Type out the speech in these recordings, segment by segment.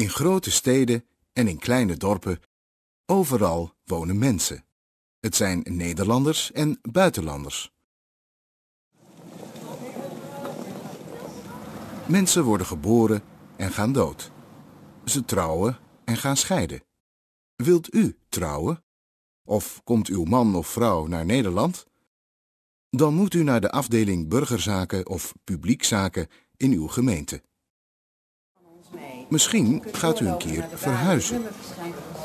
In grote steden en in kleine dorpen, overal wonen mensen. Het zijn Nederlanders en buitenlanders. Mensen worden geboren en gaan dood. Ze trouwen en gaan scheiden. Wilt u trouwen? Of komt uw man of vrouw naar Nederland? Dan moet u naar de afdeling burgerzaken of publiekzaken in uw gemeente. Misschien gaat u een keer verhuizen.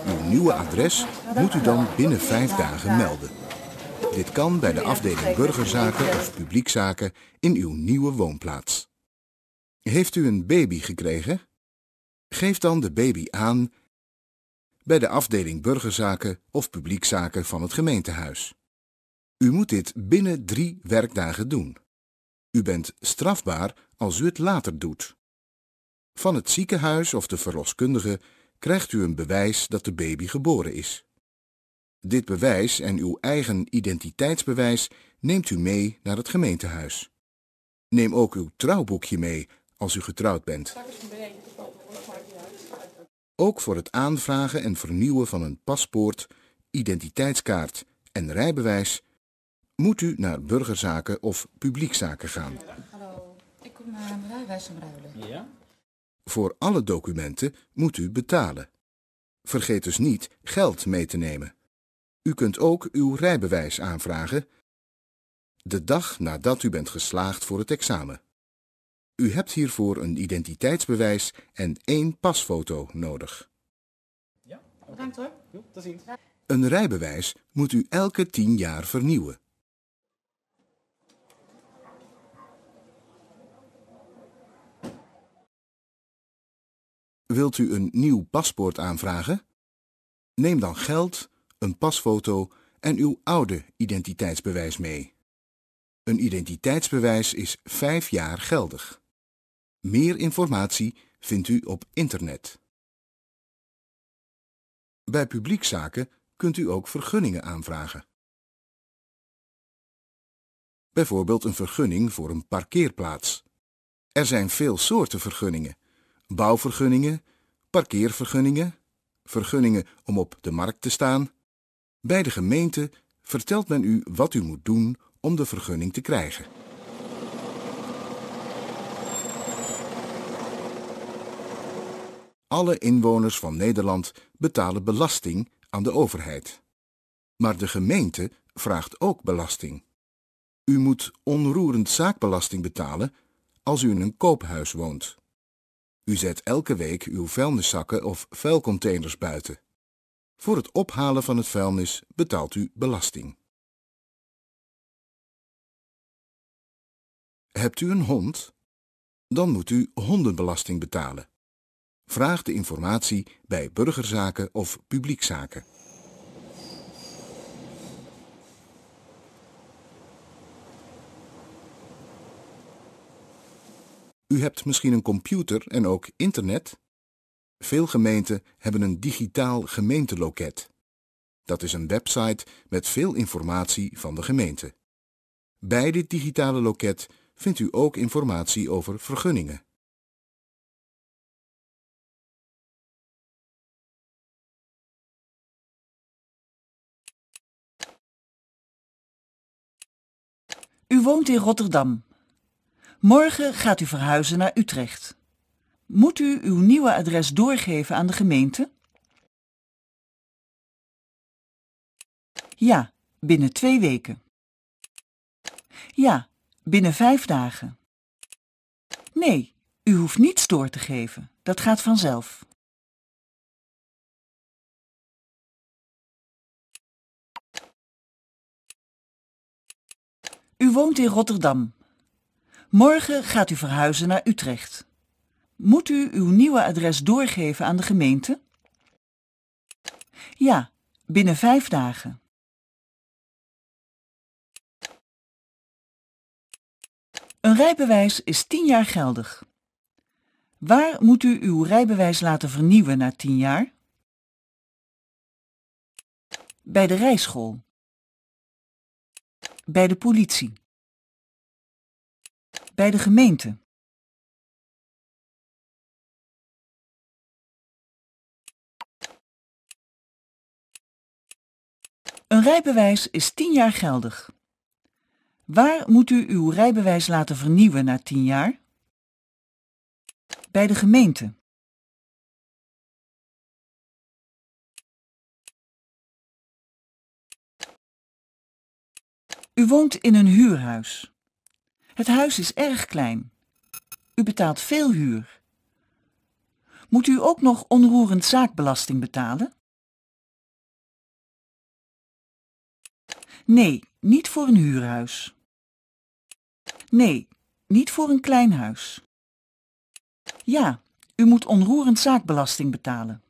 Uw nieuwe adres moet u dan binnen vijf dagen melden. Dit kan bij de afdeling burgerzaken of publiekzaken in uw nieuwe woonplaats. Heeft u een baby gekregen? Geef dan de baby aan bij de afdeling burgerzaken of publiekzaken van het gemeentehuis. U moet dit binnen drie werkdagen doen. U bent strafbaar als u het later doet. Van het ziekenhuis of de verloskundige krijgt u een bewijs dat de baby geboren is. Dit bewijs en uw eigen identiteitsbewijs neemt u mee naar het gemeentehuis. Neem ook uw trouwboekje mee als u getrouwd bent. Ook voor het aanvragen en vernieuwen van een paspoort, identiteitskaart en rijbewijs moet u naar burgerzaken of publiekzaken gaan. Hallo, ik kom naar eh, mijn rijbewijs om Ja? Voor alle documenten moet u betalen. Vergeet dus niet geld mee te nemen. U kunt ook uw rijbewijs aanvragen de dag nadat u bent geslaagd voor het examen. U hebt hiervoor een identiteitsbewijs en één pasfoto nodig. Ja, bedankt hoor. Een rijbewijs moet u elke tien jaar vernieuwen. Wilt u een nieuw paspoort aanvragen? Neem dan geld, een pasfoto en uw oude identiteitsbewijs mee. Een identiteitsbewijs is vijf jaar geldig. Meer informatie vindt u op internet. Bij publiekzaken kunt u ook vergunningen aanvragen. Bijvoorbeeld een vergunning voor een parkeerplaats. Er zijn veel soorten vergunningen bouwvergunningen, parkeervergunningen, vergunningen om op de markt te staan. Bij de gemeente vertelt men u wat u moet doen om de vergunning te krijgen. Alle inwoners van Nederland betalen belasting aan de overheid. Maar de gemeente vraagt ook belasting. U moet onroerend zaakbelasting betalen als u in een koophuis woont. U zet elke week uw vuilniszakken of vuilcontainers buiten. Voor het ophalen van het vuilnis betaalt u belasting. Hebt u een hond? Dan moet u hondenbelasting betalen. Vraag de informatie bij burgerzaken of publiekzaken. U hebt misschien een computer en ook internet? Veel gemeenten hebben een digitaal gemeenteloket. Dat is een website met veel informatie van de gemeente. Bij dit digitale loket vindt u ook informatie over vergunningen. U woont in Rotterdam. Morgen gaat u verhuizen naar Utrecht. Moet u uw nieuwe adres doorgeven aan de gemeente? Ja, binnen twee weken. Ja, binnen vijf dagen. Nee, u hoeft niets door te geven. Dat gaat vanzelf. U woont in Rotterdam. Morgen gaat u verhuizen naar Utrecht. Moet u uw nieuwe adres doorgeven aan de gemeente? Ja, binnen vijf dagen. Een rijbewijs is tien jaar geldig. Waar moet u uw rijbewijs laten vernieuwen na tien jaar? Bij de rijschool. Bij de politie bij de gemeente. Een rijbewijs is 10 jaar geldig. Waar moet u uw rijbewijs laten vernieuwen na 10 jaar? Bij de gemeente. U woont in een huurhuis. Het huis is erg klein. U betaalt veel huur. Moet u ook nog onroerend zaakbelasting betalen? Nee, niet voor een huurhuis. Nee, niet voor een klein huis. Ja, u moet onroerend zaakbelasting betalen.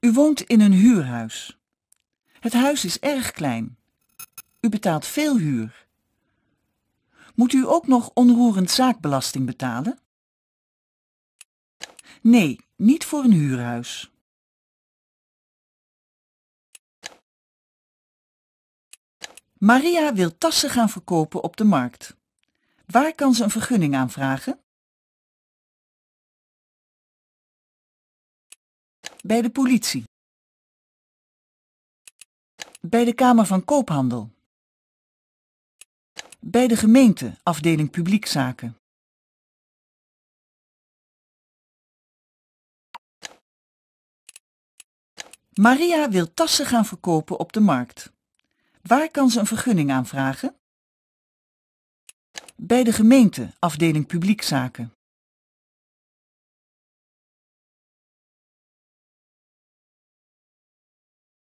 U woont in een huurhuis. Het huis is erg klein. U betaalt veel huur. Moet u ook nog onroerend zaakbelasting betalen? Nee, niet voor een huurhuis. Maria wil tassen gaan verkopen op de markt. Waar kan ze een vergunning aanvragen? Bij de politie. Bij de Kamer van Koophandel. Bij de gemeente, afdeling publiekzaken. Maria wil tassen gaan verkopen op de markt. Waar kan ze een vergunning aanvragen? Bij de gemeente, afdeling publiekzaken.